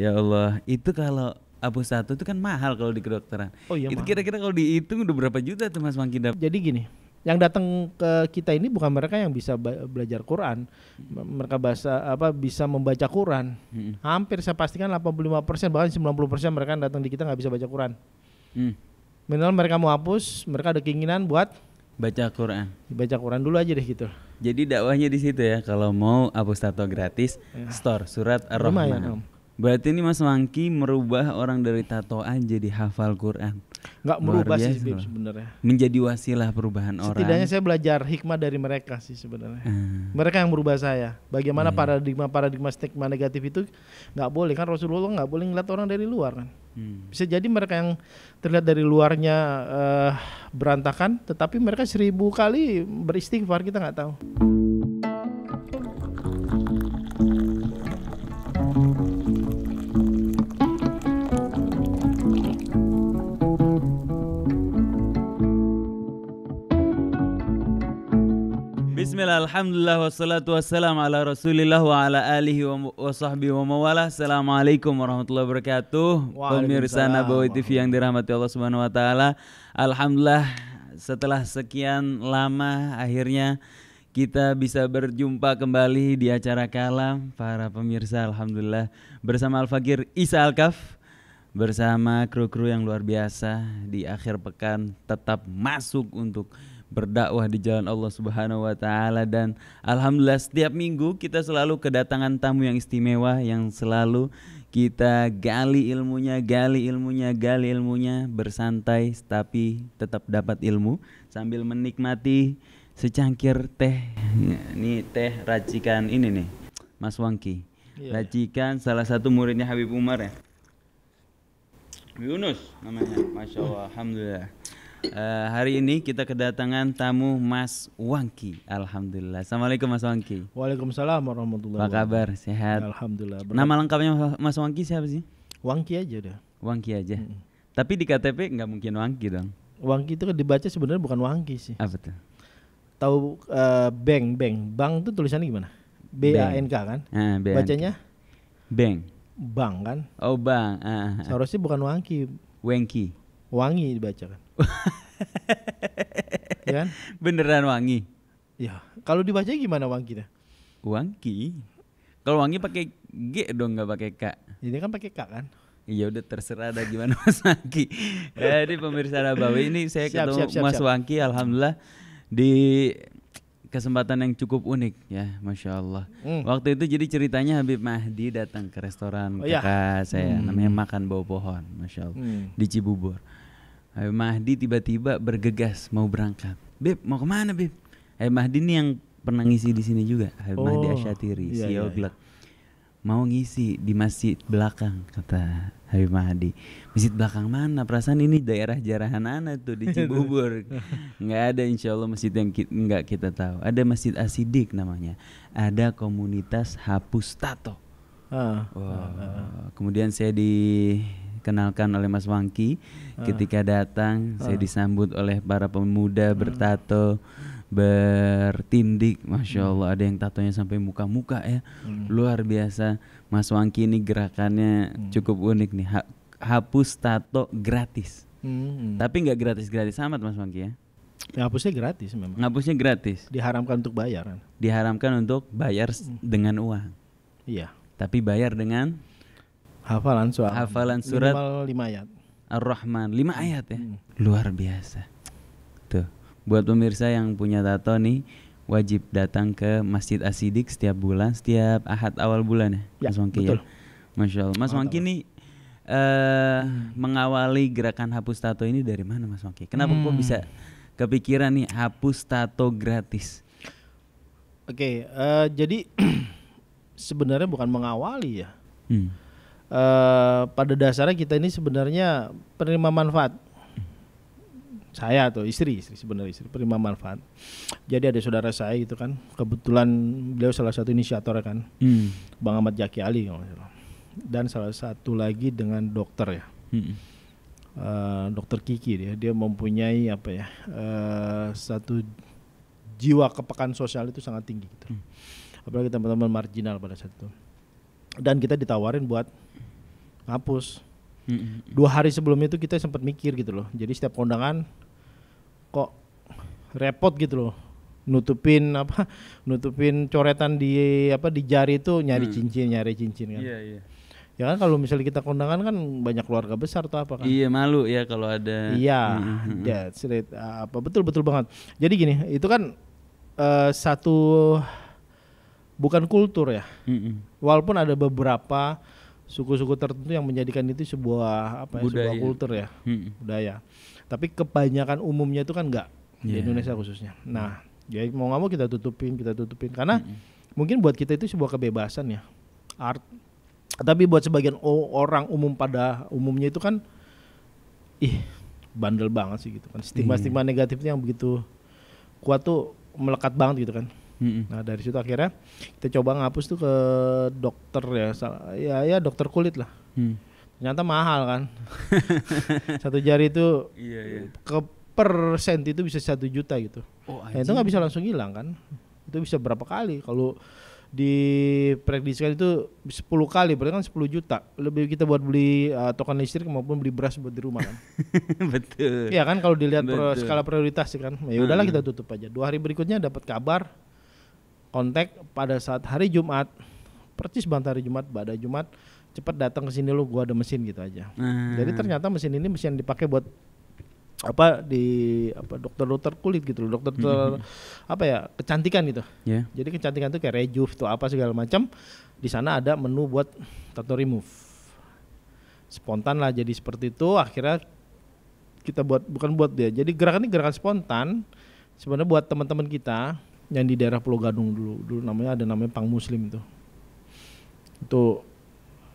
Ya Allah, itu kalau abu satu itu kan mahal kalau di kedokteran. Oh iya. Itu kira-kira kalau dihitung udah berapa juta tuh Mas Mangkin Jadi gini, yang datang ke kita ini bukan mereka yang bisa belajar Quran, mereka bahasa apa bisa membaca Quran. Hmm. Hampir saya pastikan 85% bahkan 90% mereka yang datang di kita nggak bisa baca Quran. Hmm. Minimal mereka mau hapus, mereka ada keinginan buat baca Quran. Baca Quran dulu aja deh gitu. Jadi dakwahnya di situ ya, kalau mau hapus tato gratis, iya. store surat Ar-Rahman. Berarti ini Mas Mangki merubah orang dari tatoan jadi hafal Quran. Enggak merubah sih sebenarnya. Menjadi wasilah perubahan Setidaknya orang. Setidaknya saya belajar hikmah dari mereka sih sebenarnya. Hmm. Mereka yang merubah saya. Bagaimana ah. paradigma paradigma stigma negatif itu nggak boleh kan Rasulullah nggak boleh ngeliat orang dari luar kan. Hmm. Bisa jadi mereka yang terlihat dari luarnya uh, berantakan, tetapi mereka seribu kali beristighfar kita nggak tahu. Bismillah, alhamdulillah, wassalatu wassalam ala rasulillah wa ala alihi wa, wa sahbihi wa mawalah Assalamualaikum warahmatullahi wabarakatuh Pemirsa Nabawi TV yang dirahmati Allah subhanahu wa ta'ala Alhamdulillah setelah sekian lama akhirnya kita bisa berjumpa kembali di acara Kalam para pemirsa Alhamdulillah bersama Al Fakir Isa Alkaf bersama kru-kru yang luar biasa di akhir pekan tetap masuk untuk berdakwah di jalan Allah Subhanahu wa taala dan alhamdulillah setiap minggu kita selalu kedatangan tamu yang istimewa yang selalu kita gali ilmunya, gali ilmunya, gali ilmunya bersantai tapi tetap dapat ilmu sambil menikmati secangkir teh. Ya, ini teh racikan ini nih. Mas Wangki. Yeah. Racikan salah satu muridnya Habib Umar ya. Yunus namanya. Masya Allah, Alhamdulillah Uh, hari ini kita kedatangan tamu Mas Wangki. Alhamdulillah. Assalamualaikum Mas Wangki. Waalaikumsalam warahmatullahi wabarakatuh. Apa kabar? Sehat? Alhamdulillah. Berat. Nama lengkapnya Mas Wangki siapa sih? Wangki aja deh. Wangki aja. Hmm. Tapi di KTP nggak mungkin Wangki dong. Wangki itu kan dibaca sebenarnya bukan Wangki sih. Apa tuh? Tahu uh, bank, bank, bank itu tulisannya gimana? B A N K kan? Uh, Bacanya? Bank. Bang kan? Oh bang. Uh, ah, uh. Ah, Seharusnya bukan Wangki. Wengki wangi dibaca kan? Ya kan beneran wangi ya kalau dibaca gimana wangi dah wangi kalau wangi pakai g dong nggak pakai k ini kan pakai k kan Iya udah terserah ada gimana Mas Wangki. Jadi nah, pemirsa Nabawi ini saya siap, ketemu siap, siap, Mas siap. Wangki alhamdulillah di kesempatan yang cukup unik ya Masya Allah hmm. Waktu itu jadi ceritanya Habib Mahdi datang ke restoran oh, kakak iya. saya hmm. Namanya makan bau pohon Masya Allah hmm. di Cibubur Habib Mahdi tiba-tiba bergegas mau berangkat. Beb, mau kemana Beb? Habib eh, Mahdi ini yang pernah ngisi di sini juga. Habib oh, Mahdi Asyatiri, iya, CEO iya, Iya. Mau ngisi di masjid belakang kata Habib Mahdi. Masjid belakang mana? Perasaan ini daerah jarahan anak tuh di Cibubur. nggak ada insya Allah masjid yang ki nggak kita tahu. Ada masjid Asidik namanya. Ada komunitas hapus tato. Uh, ah. wow. uh, ah, ah, Kemudian saya di dikenalkan oleh Mas Wangki. Uh. Ketika datang, uh. saya ah. disambut oleh para pemuda hmm. bertato, bertindik. Masya Allah, ada yang tatonya sampai muka-muka ya, hmm. luar biasa. Mas Wangki ini gerakannya hmm. cukup unik nih, ha hapus tato gratis. Hmm. Tapi nggak gratis-gratis amat Mas Wangki ya? ya hapusnya gratis memang. hapusnya gratis. Diharamkan untuk bayar. Diharamkan untuk bayar hmm. dengan uang. Iya. Tapi bayar dengan Hafalan surat. Hafalan surat. Minimal lima ayat. Ar-Rahman, lima hmm. ayat ya. Hmm. Luar biasa. Tuh, buat pemirsa yang punya tato nih wajib datang ke Masjid Asidik setiap bulan, setiap Ahad awal bulan ya. ya Mas ya, Wangki ya. Masya Allah. Mas oh, Wangki nih uh, mengawali gerakan hapus tato ini dari mana Mas Wangki? Kenapa hmm. kok bisa hmm. kepikiran nih hapus tato gratis? Oke, okay, uh, eh, jadi sebenarnya bukan mengawali ya. Hmm uh, pada dasarnya kita ini sebenarnya penerima manfaat saya atau istri istri sebenarnya istri penerima manfaat jadi ada saudara saya gitu kan kebetulan beliau salah satu inisiator kan hmm. bang Ahmad Jaki Ali dan salah satu lagi dengan dokter ya hmm. uh, dokter Kiki dia dia mempunyai apa ya uh, satu jiwa kepekan sosial itu sangat tinggi gitu hmm. apalagi teman-teman marginal pada saat itu dan kita ditawarin buat ngapus dua hari sebelum itu kita sempat mikir gitu loh jadi setiap kondangan kok repot gitu loh nutupin apa nutupin coretan di apa di jari itu nyari hmm. cincin nyari cincin kan iya, iya. ya kan kalau misalnya kita kondangan kan banyak keluarga besar tuh apa kan iya malu ya kalau ada iya mm apa betul betul banget jadi gini itu kan uh, satu bukan kultur ya mm-hmm. walaupun ada beberapa suku-suku tertentu yang menjadikan itu sebuah apa ya, budaya. sebuah kultur ya hmm. budaya tapi kebanyakan umumnya itu kan enggak yeah. di iya. Indonesia khususnya nah jadi ya mau nggak mau kita tutupin kita tutupin karena hmm. mungkin buat kita itu sebuah kebebasan ya art tapi buat sebagian orang umum pada umumnya itu kan ih bandel banget sih gitu kan stigma-stigma iya. negatifnya yang begitu kuat tuh melekat banget gitu kan Hmm. Nah dari situ akhirnya kita coba ngapus tuh ke dokter ya, ya ya dokter kulit lah. Mm. Ternyata mahal kan. satu jari itu yeah, yeah. ke per itu bisa satu juta gitu. Oh, nah, itu nggak bisa langsung hilang kan? Itu bisa berapa kali? Kalau di diprediksikan itu 10 kali berarti kan 10 juta lebih kita buat beli uh, token listrik maupun beli beras buat di rumah kan betul iya kan kalau dilihat Betul. skala prioritas sih kan ya nah, udahlah hmm. kita tutup aja dua hari berikutnya dapat kabar kontak pada saat hari Jumat persis banget hari Jumat pada Jumat cepat datang ke sini lu gua ada mesin gitu aja hmm. jadi ternyata mesin ini mesin dipakai buat apa di apa dokter-dokter kulit gitu loh dokter, dokter -hmm. apa ya kecantikan gitu yeah. jadi kecantikan tuh kayak rejuve tuh apa segala macam di sana ada menu buat tattoo remove spontan lah jadi seperti itu akhirnya kita buat bukan buat dia jadi gerakan ini gerakan spontan sebenarnya buat teman-teman kita yang di daerah Pulau Gadung dulu dulu namanya ada namanya Pang Muslim itu itu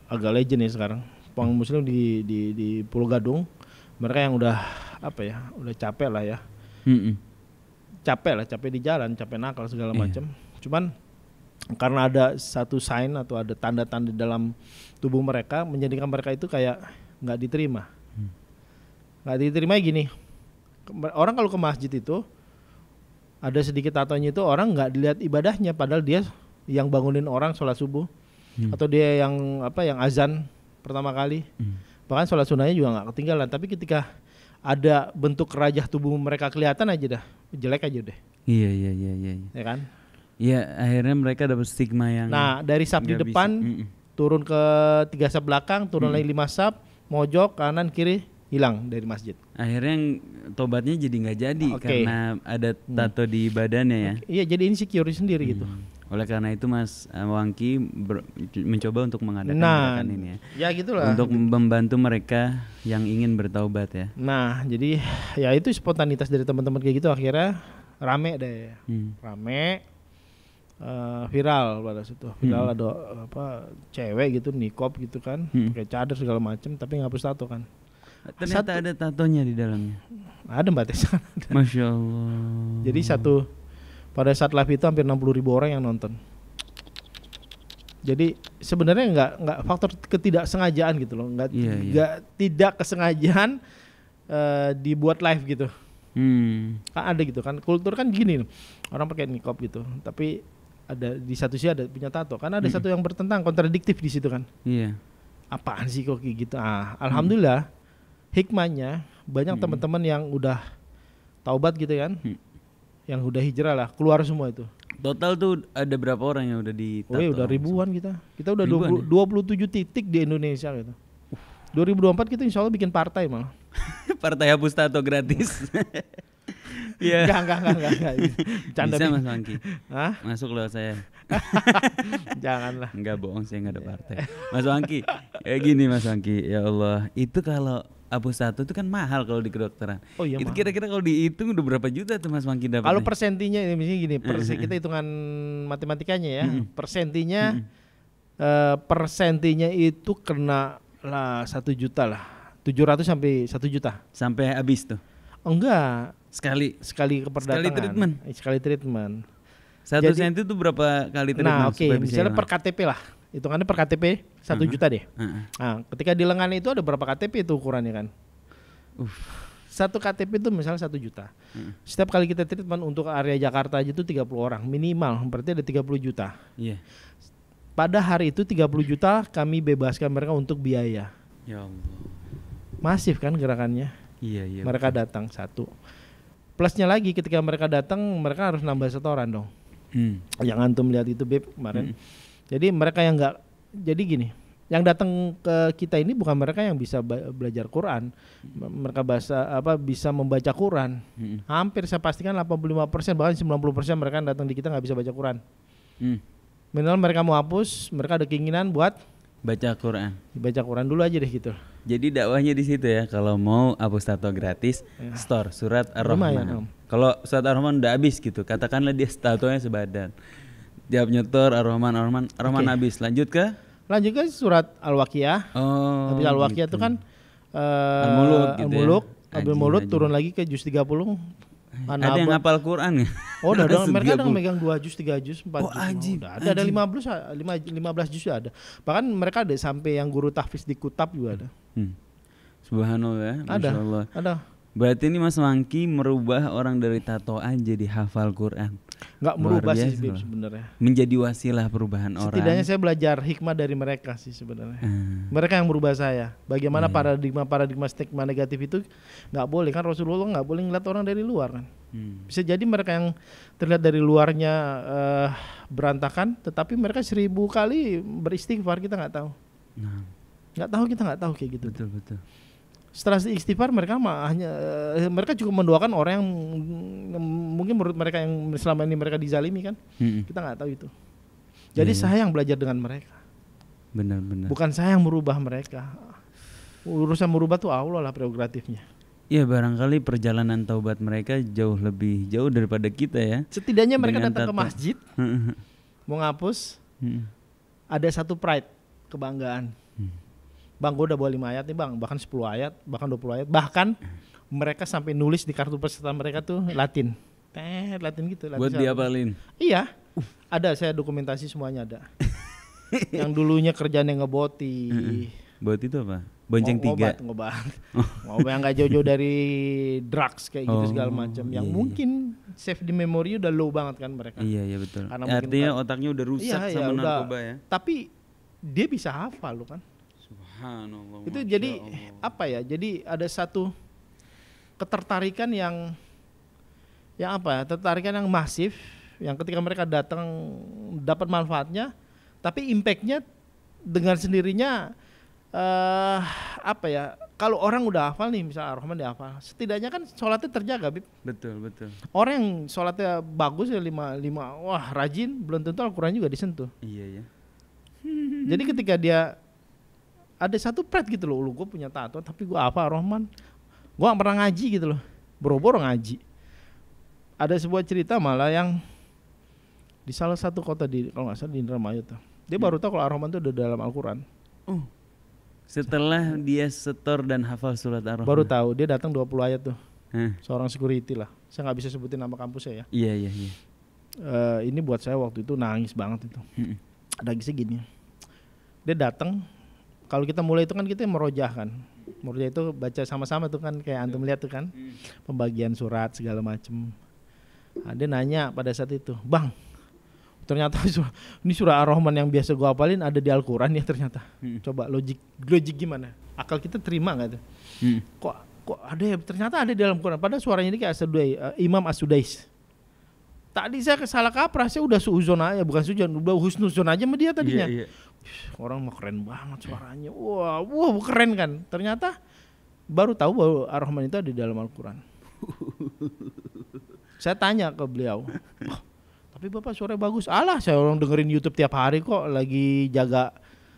agak legend ya sekarang Pang Muslim di di di Pulau Gadung mereka yang udah apa ya udah capek lah ya Mm-mm. capek lah capek di jalan capek nakal segala yeah. macam cuman karena ada satu sign atau ada tanda-tanda dalam tubuh mereka menjadikan mereka itu kayak nggak diterima hmm. nggak diterima gini orang kalau ke masjid itu ada sedikit tatonya itu orang nggak dilihat ibadahnya padahal dia yang bangunin orang sholat subuh hmm. atau dia yang apa yang azan pertama kali hmm. bahkan sholat sunnahnya juga nggak ketinggalan tapi ketika ada bentuk rajah tubuh mereka kelihatan aja dah jelek aja deh iya iya iya iya, iya. ya kan iya akhirnya mereka dapat stigma yang nah dari sab di depan bisa. Mm -mm. turun ke tiga sab belakang turun mm. lagi lima sab mojok kanan kiri hilang dari masjid. Akhirnya tobatnya jadi nggak jadi okay. karena ada hmm. tato hmm. di badannya ya. Iya, jadi insecure sendiri gitu. hmm. gitu. Oleh karena itu Mas eh, Wangki mencoba untuk mengadakan nah, ini ya. Ya gitulah. Untuk membantu mereka yang ingin bertaubat ya. Nah, jadi ya itu spontanitas dari teman-teman kayak gitu akhirnya rame deh. Hmm. Rame uh, viral pada situ. Viral hmm. ada apa cewek gitu nikop gitu kan, hmm. pakai cadar segala macem tapi ngapus tato kan. Ternyata satu, ada tatonya di dalamnya. Ada Mbak Tessa. Ada. Masya Allah. Jadi satu pada saat live itu hampir 60 ribu orang yang nonton. Jadi sebenarnya nggak nggak faktor ketidaksengajaan gitu loh, nggak yeah, yeah. tidak kesengajaan uh, eh, dibuat live gitu. Hmm. Kan ada gitu kan kultur kan gini loh. orang pakai nikop gitu tapi ada di satu sisi ada punya tato karena ada hmm. satu yang bertentang kontradiktif di situ kan. Iya. Yeah. Apaan sih kok gitu? Ah, alhamdulillah hmm hikmahnya banyak hmm. teman-teman yang udah taubat gitu kan hmm. yang udah hijrah lah keluar semua itu total tuh ada berapa orang yang udah di oh ya udah ribuan langsung. kita kita udah ya? dua puluh tujuh titik di Indonesia gitu 2024 kita insya Allah bikin partai malah partai hapus tato gratis Iya. Enggak, enggak, enggak, enggak. Canda Bisa Mas Mangki. Hah? Masuk loh saya. Janganlah. Enggak bohong saya enggak ada partai. Mas Wangki, ya eh, gini Mas Wangki, ya Allah, itu kalau hapus satu itu kan mahal kalau di kedokteran. Oh iya. Itu kira-kira kalau dihitung udah berapa juta tuh Mas Mangki dapat? Kalau persentinya ini misalnya gini, persen, kita hitungan matematikanya ya. -hmm. Persentinya mm -hmm. uh, eh, persentinya itu kena lah satu juta lah. tujuh ratus sampai satu juta. Sampai habis tuh. Oh, enggak. Sekali. Sekali keperdatangan. Sekali treatment. Eh, sekali treatment. Satu senti itu berapa kali nah, treatment? Nah, oke, okay. misalnya per KTP lah hitungannya per KTP satu uh mm-hmm. -huh. juta deh. Uh mm-hmm. -huh. Nah, ketika di lengan itu ada berapa KTP itu ukurannya kan? Uh. Satu KTP itu misalnya satu juta. Uh. Setiap kali kita treatment untuk area Jakarta aja itu 30 orang minimal, berarti ada 30 juta. Yeah. Pada hari itu 30 juta kami bebaskan mereka untuk biaya. Ya Allah. Masif kan gerakannya? Iya, iya. mereka betul. datang satu. Plusnya lagi ketika mereka datang mereka harus nambah setoran dong. Hmm. Yang antum lihat itu Beb kemarin. Hmm jadi mereka yang nggak jadi gini, yang datang ke kita ini bukan mereka yang bisa belajar Quran, mereka bahasa apa bisa membaca Quran. Hmm. Hampir saya pastikan 85% persen bahkan 90% persen mereka yang datang di kita nggak bisa baca Quran. Hmm. Minimal mereka mau hapus, mereka ada keinginan buat baca Quran. Baca Quran dulu aja deh gitu. Jadi dakwahnya di situ ya. Kalau mau hapus tato gratis, ya. store surat Ar-Rahman. Kalau surat Ar-Rahman udah habis gitu, katakanlah dia statunya sebadan tiap nyetor Ar-Rahman Ar-Rahman Ar-Rahman okay. habis. Lanjut ke? Lanjut ke surat Al-Waqiah. Oh. Tapi Al-Waqiah gitu. itu gitu. kan uh, Al-Muluk gitu. Ya. Al-Muluk, ya? Abdul Mulut turun lagi ke juz 30. Eh, Anabab. Ada yang ngapal Quran ya? Oh, udah dong. Mereka ada megang 2 juz, 3 juz, 4 juz. oh, juz. Oh, ada, ada 15 15 juz ada. Bahkan mereka ada sampai yang guru tahfiz di Kutab juga ada. Hmm. Subhanallah, ya. Masya ada, Allah. Ada. Berarti ini Mas Mangki merubah orang dari tatoan jadi hafal Quran nggak merubah sih sebenarnya menjadi wasilah perubahan setidaknya orang setidaknya saya belajar hikmah dari mereka sih sebenarnya hmm. mereka yang merubah saya bagaimana hmm. paradigma paradigma stigma negatif itu nggak boleh kan Rasulullah nggak boleh ngeliat orang dari luar kan hmm. bisa jadi mereka yang terlihat dari luarnya uh, berantakan tetapi mereka seribu kali beristighfar kita nggak tahu nah. nggak hmm. tahu kita nggak tahu kayak gitu betul betul setelah istighfar mereka mah hanya eh, mereka cukup mendoakan orang yang mungkin menurut mereka yang selama ini mereka dizalimi kan hmm. kita nggak tahu itu jadi hmm. saya yang belajar dengan mereka benar-benar bukan saya yang merubah mereka urusan merubah tuh Allah lah prerogatifnya Ya barangkali perjalanan taubat mereka jauh lebih jauh daripada kita ya. Setidaknya mereka datang tata. ke masjid, mau ngapus, hmm. ada satu pride kebanggaan. Hmm. Bang, gue udah bawa lima ayat nih bang, bahkan 10 ayat, bahkan 20 ayat, bahkan mereka sampai nulis di kartu peserta mereka tuh Latin tet latihan gitu latihan buat iya ada saya dokumentasi semuanya ada yang dulunya kerjanya ngeboti buat itu apa bonceng tiga ngobat ngobat oh. ngobat yang gak jauh-jauh dari drugs kayak gitu oh, segala macam yang iya, iya. mungkin save di memori udah low banget kan mereka iya iya betul Karena eh, artinya kan, otaknya udah rusak iya, iya sama iya, narkoba ya tapi dia bisa hafal lo kan Subhanallah itu jadi Allah. apa ya jadi ada satu ketertarikan yang yang apa ya tertarikan yang masif yang ketika mereka datang dapat manfaatnya tapi impactnya dengan sendirinya eh uh, apa ya kalau orang udah hafal nih misalnya Ar Rahman dia hafal setidaknya kan sholatnya terjaga Bib. betul betul orang yang sholatnya bagus ya lima lima wah rajin belum tentu Al-Quran juga disentuh iya ya jadi ketika dia ada satu pret gitu loh lu gue punya tato tapi gue hafal Rahman gue pernah ngaji gitu loh boro-boro ngaji ada sebuah cerita malah yang di salah satu kota di kalau nggak salah di Indramayu tuh. Dia baru tahu kalau Ar-Rahman tuh udah dalam Al-Quran. Oh. Setelah dia setor dan hafal surat Ar-Rahman. Baru tahu, dia datang 20 ayat tuh. Hmm. Seorang security lah. Saya nggak bisa sebutin nama kampusnya ya. Iya, iya, iya. Uh, ini buat saya waktu itu nangis banget itu. Hmm. gisi gini. Dia datang kalau kita mulai itu kan kita merojah kan. Merojah itu baca sama-sama tuh kan kayak antum lihat tuh kan. Mm. Pembagian surat segala macem ada nah, nanya pada saat itu, Bang, ternyata ini surah Ar-Rahman yang biasa gua apalin ada di Al-Quran ya ternyata. Hmm. Coba logik logik gimana? Akal kita terima nggak tuh? Hmm. Kok kok ada ya? Ternyata ada di dalam Quran. Padahal suaranya ini kayak Asudai, uh, eh, Imam Asudais. Tadi saya kesalah kaprah, saya udah suuzon aja, bukan suuzon, udah husnuzon aja sama dia tadinya. Yeah, iya. yeah. Orang mah keren banget suaranya. Wah, wah keren kan. Ternyata baru tahu bahwa Ar-Rahman itu ada di dalam Al-Quran. Saya tanya ke beliau, oh, tapi bapak suaranya bagus. Alah, saya orang dengerin YouTube tiap hari kok, lagi jaga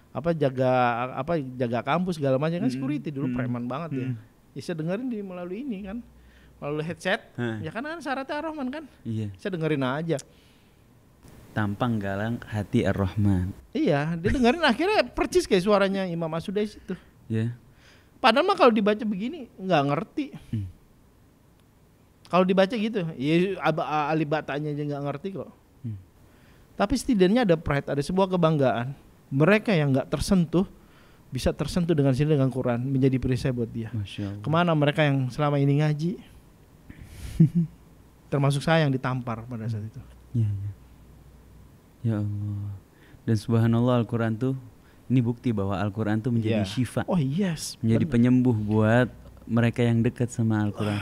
apa jaga apa jaga kampus segala macam kan hmm. security dulu hmm. preman banget ya. hmm. ya. Ya saya dengerin di melalui ini kan, melalui headset. Hmm. Ya karena kan syaratnya Ar-Rahman kan. Iya. Saya dengerin aja tampang galang hati Ar-Rahman. Iya, dia dengerin akhirnya percis kayak suaranya Imam Asudais itu. Ya. Yeah. Padahal mah kalau dibaca begini nggak ngerti. Hmm. Kalau dibaca gitu, ya alibatanya aja nggak ngerti kok. Hmm. Tapi setidaknya ada pride, ada sebuah kebanggaan. Mereka yang nggak tersentuh bisa tersentuh dengan sini dengan Quran menjadi perisai buat dia. Kemana mereka yang selama ini ngaji? Termasuk saya yang ditampar pada saat itu. Ya, ya. ya Allah. Dan subhanallah Al-Quran tuh ini bukti bahwa Al-Quran tuh menjadi yeah. syifa. Oh yes. Menjadi penyembuh buat mereka yang dekat sama Al-Quran.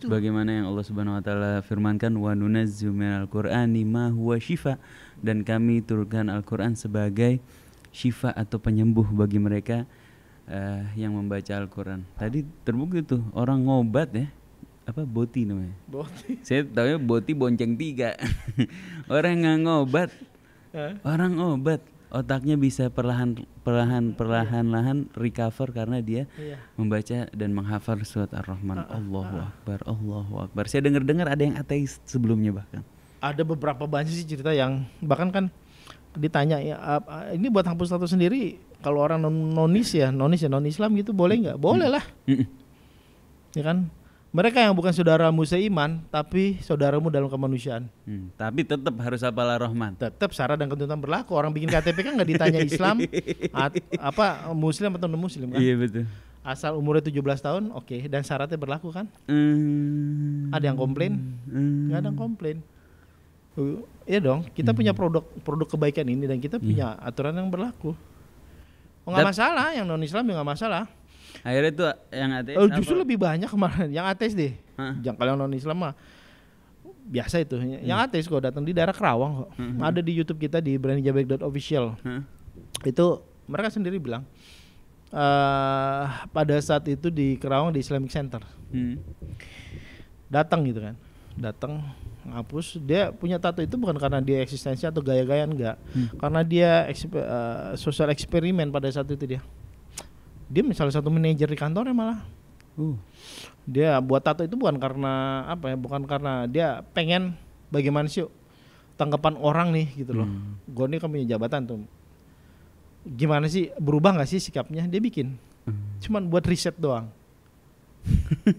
Betul. Gitu. Bagaimana yang Allah Subhanahu wa taala firmankan wa nunazzilu minal qur'ani ma huwa syifa dan kami turunkan Al-Qur'an sebagai syifa atau penyembuh bagi mereka uh, yang membaca Al-Qur'an. Tadi terbukti tuh orang ngobat ya apa boti namanya boti saya ya boti bonceng tiga orang nggak ngobat orang obat otaknya bisa perlahan perlahan perlahan iya. lahan recover karena dia iya. membaca dan menghafal surat Ar-Rahman. Uh, uh, Allahu uh. Akbar, Allahu Akbar. Saya dengar-dengar ada yang ateis sebelumnya bahkan. Ada beberapa banyak sih cerita yang bahkan kan ditanya ya ini buat hampus satu sendiri kalau orang nonis ya, nonis ya non Islam gitu boleh nggak? Boleh lah. Mm -mm. Ya kan? mereka yang bukan saudaramu seiman tapi saudaramu dalam kemanusiaan hmm, tapi tetap harus apalah rohman tetap syarat dan ketentuan berlaku orang bikin KTP kan nggak ditanya Islam at, apa muslim atau non muslim kan iya betul asal umurnya 17 tahun oke okay. dan syaratnya berlaku kan Hmm. ada yang komplain nggak Gak ada yang hmm. komplain uh, iya dong kita hmm. punya produk produk kebaikan ini dan kita hmm. punya aturan yang berlaku oh, nggak oh, masalah yang non Islam ya nggak masalah akhirnya tuh yang ateis oh, justru lebih banyak kemarin yang ateis deh yang kalian non Islam mah biasa itu hmm. yang ateis kok datang di daerah Kerawang kok hmm. ada di YouTube kita di official hmm. itu mereka sendiri bilang uh, pada saat itu di Kerawang di Islamic Center hmm. datang gitu kan datang ngapus dia punya tato itu bukan karena dia eksistensi atau gaya gaya enggak hmm. karena dia social uh, eh, sosial eksperimen pada saat itu dia dia misalnya satu manajer di kantornya malah uh. dia buat tato itu bukan karena apa ya bukan karena dia pengen bagaimana sih tanggapan orang nih gitu loh hmm. gue nih kan punya jabatan tuh gimana sih berubah nggak sih sikapnya dia bikin hmm. cuman buat riset doang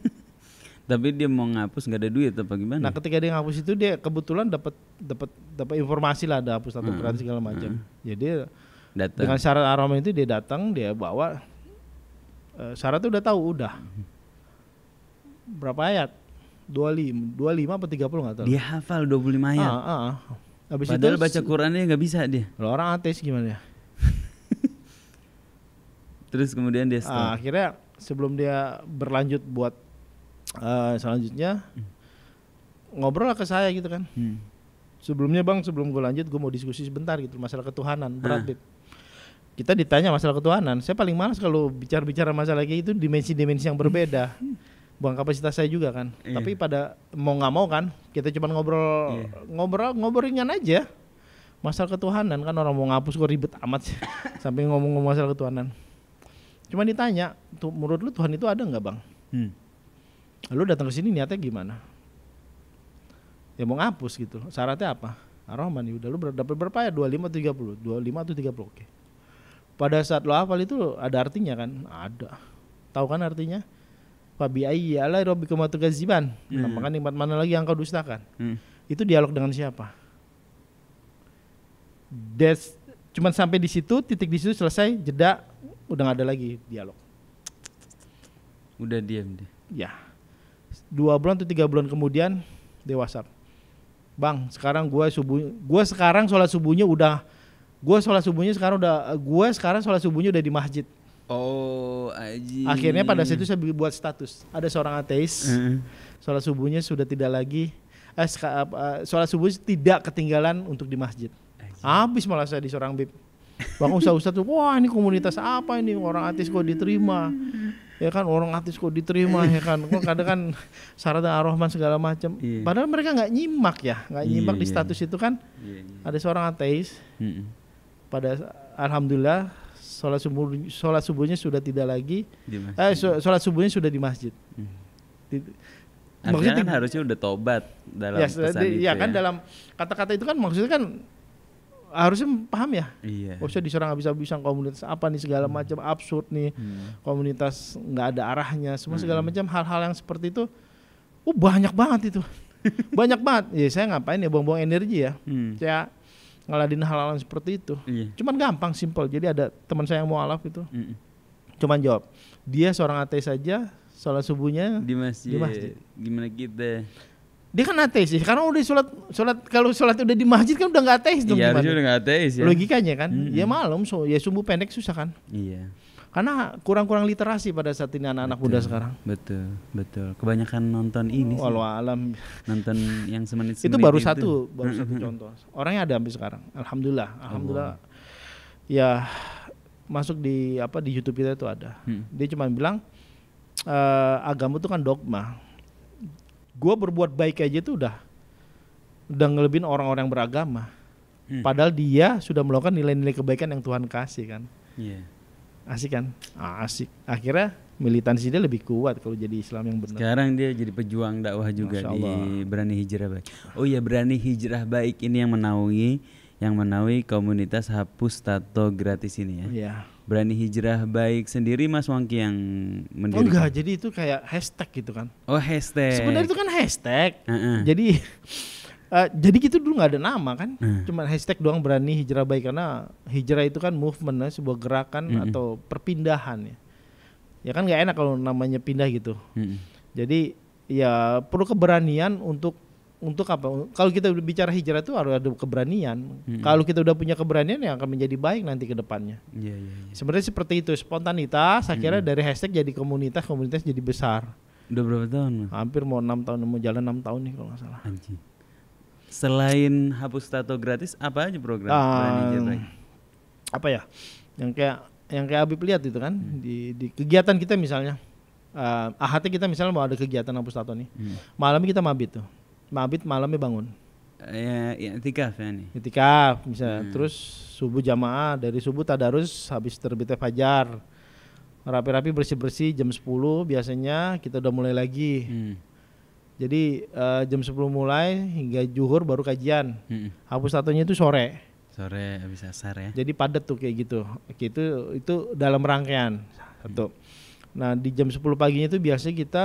tapi dia mau ngapus nggak ada duit atau gimana nah ketika dia ngapus itu dia kebetulan dapat dapat dapat informasi lah ada hapus tato hmm. segala macam hmm. jadi Datang. dengan syarat aroma itu dia datang dia bawa uh, tuh udah tahu udah berapa ayat dua lima, 25 lima apa 30 nggak tahu dia hafal 25 ayat ah, ah, ah. Habis Padahal itu, baca Qurannya nggak bisa dia Lo orang ateis gimana ya terus kemudian dia stop. Ah, akhirnya sebelum dia berlanjut buat uh, selanjutnya hmm. ngobrol lah ke saya gitu kan hmm. sebelumnya bang sebelum gue lanjut gue mau diskusi sebentar gitu masalah ketuhanan berat ah kita ditanya masalah ketuhanan saya paling malas kalau bicara-bicara masalah kayak itu dimensi-dimensi yang berbeda buang kapasitas saya juga kan iya. tapi pada mau nggak mau kan kita cuma ngobrol iya. ngobrol ngobrol ringan aja masalah ketuhanan kan orang mau ngapus kok ribet amat sih sampai ngomong, ngomong masalah ketuhanan cuma ditanya tuh menurut lu Tuhan itu ada nggak bang hmm. lu datang ke sini niatnya gimana ya mau ngapus gitu syaratnya apa Ar-Rahman ya udah lu dapat berapa ya 25 atau 30 25 atau 30 oke okay pada saat lo hafal itu ada artinya kan ada tahu kan artinya Fabi ayyalah robbikum ziban hmm. namakan nikmat mana lagi yang kau dustakan hmm. itu dialog dengan siapa Des, cuman sampai di situ titik di situ selesai jeda udah gak ada lagi dialog udah diam deh ya dua bulan atau tiga bulan kemudian dewasa bang sekarang gue subuh gue sekarang sholat subuhnya udah gue sholat subuhnya sekarang udah gue sekarang sholat subuhnya udah di masjid oh aji akhirnya pada saat itu saya buat status ada seorang ateis mm. sholat subuhnya sudah tidak lagi eh, eh, sholat subuh tidak ketinggalan untuk di masjid habis malah saya di seorang bib Bang usah-usah tuh, wah ini komunitas apa ini orang ateis kok diterima ya kan orang ateis kok diterima ya kan kok kadang kan syarat ar-rahman segala macam yeah. padahal mereka nggak nyimak ya nggak nyimak yeah, di iya. status yeah. itu kan yeah, yeah. ada seorang ateis mm -mm pada alhamdulillah sholat subuh sholat subuhnya sudah tidak lagi eh, sholat subuhnya sudah di masjid hmm. maksudnya kan harusnya udah tobat dalam ya, pesan di, itu ya kan ya. dalam kata-kata itu kan maksudnya kan harusnya paham ya iya. maksudnya diserang bisa bisa komunitas apa nih segala hmm. macam absurd nih hmm. komunitas nggak ada arahnya semua hmm. segala macam hal-hal yang seperti itu oh banyak banget itu banyak banget ya saya ngapain ya buang-buang energi ya hmm. saya ngeladin hal-hal seperti itu. Iya. Cuman gampang, simple. Jadi ada teman saya yang mau alaf itu. Mm Cuman jawab, dia seorang ateis saja, sholat subuhnya di masjid. Di masjid. Gimana kita? Gitu dia kan ateis sih, karena udah sholat sholat kalau sholat udah di masjid kan udah nggak ateis dong. Iya, udah nggak ateis ya. Logikanya kan, mm -hmm. ya malam, so, ya subuh pendek susah kan. Iya karena kurang-kurang literasi pada saat ini anak-anak muda sekarang. Betul, betul. Kebanyakan nonton ini. Sih. alam. Nonton yang semenit Itu baru itu. satu, baru satu contoh. Orangnya ada sampai sekarang. Alhamdulillah, alhamdulillah. Oh. Ya masuk di apa di YouTube kita itu ada. Hmm. Dia cuma bilang e, agama itu kan dogma. gue berbuat baik aja itu udah udah ngelebihin orang-orang beragama. Hmm. Padahal dia sudah melakukan nilai-nilai kebaikan yang Tuhan kasih kan. Yeah asik kan ah, asik akhirnya militansi dia lebih kuat kalau jadi Islam yang benar. Sekarang dia jadi pejuang dakwah juga di Berani Hijrah Baik. Oh iya Berani Hijrah Baik ini yang menaungi yang menaungi komunitas hapus tato gratis ini ya. Iya. Berani Hijrah Baik sendiri Mas Wangki yang mendirikan. Oh enggak, jadi itu kayak hashtag gitu kan. Oh hashtag. Sebenarnya itu kan hashtag. Uh -uh. Jadi Eh, jadi gitu dulu nggak ada nama kan, hmm. cuman hashtag doang berani hijrah baik karena hijrah itu kan movement, sebuah gerakan hmm. atau perpindahan ya. Ya kan nggak enak kalau namanya pindah gitu. Hmm. Jadi ya perlu keberanian untuk untuk apa? Kalau kita bicara hijrah itu harus ada keberanian. Hmm. Kalau kita udah punya keberanian ya akan menjadi baik nanti ke depannya. Yeah, yeah, yeah. Sebenarnya seperti itu spontanitas. Akhirnya hmm. dari hashtag jadi komunitas, komunitas jadi besar. Udah berapa tahun? Hampir mau enam tahun, mau jalan enam tahun nih kalau nggak salah. Anjir. Selain hapus tato gratis, apa aja program? Um, apa ya? Yang kayak yang kayak Abi lihat itu kan hmm. di di kegiatan kita misalnya uh, AHT kita misalnya mau ada kegiatan hapus tato nih. Hmm. Malamnya kita mabit tuh. Mabit malamnya bangun. Eh, ya, ya itikaf ya nih. Itikaf misalnya. Hmm. Terus subuh jamaah dari subuh tadarus habis terbitnya fajar. Rapi-rapi bersih-bersih jam 10 biasanya kita udah mulai lagi. Hmm jadi uh, jam 10 mulai hingga Juhur baru kajian. Hmm. Hapus tatonya itu sore. Sore habis asar ya. Jadi padat tuh kayak gitu. Kayak itu itu dalam rangkaian. Satu. Hmm. Nah, di jam 10 paginya itu biasanya kita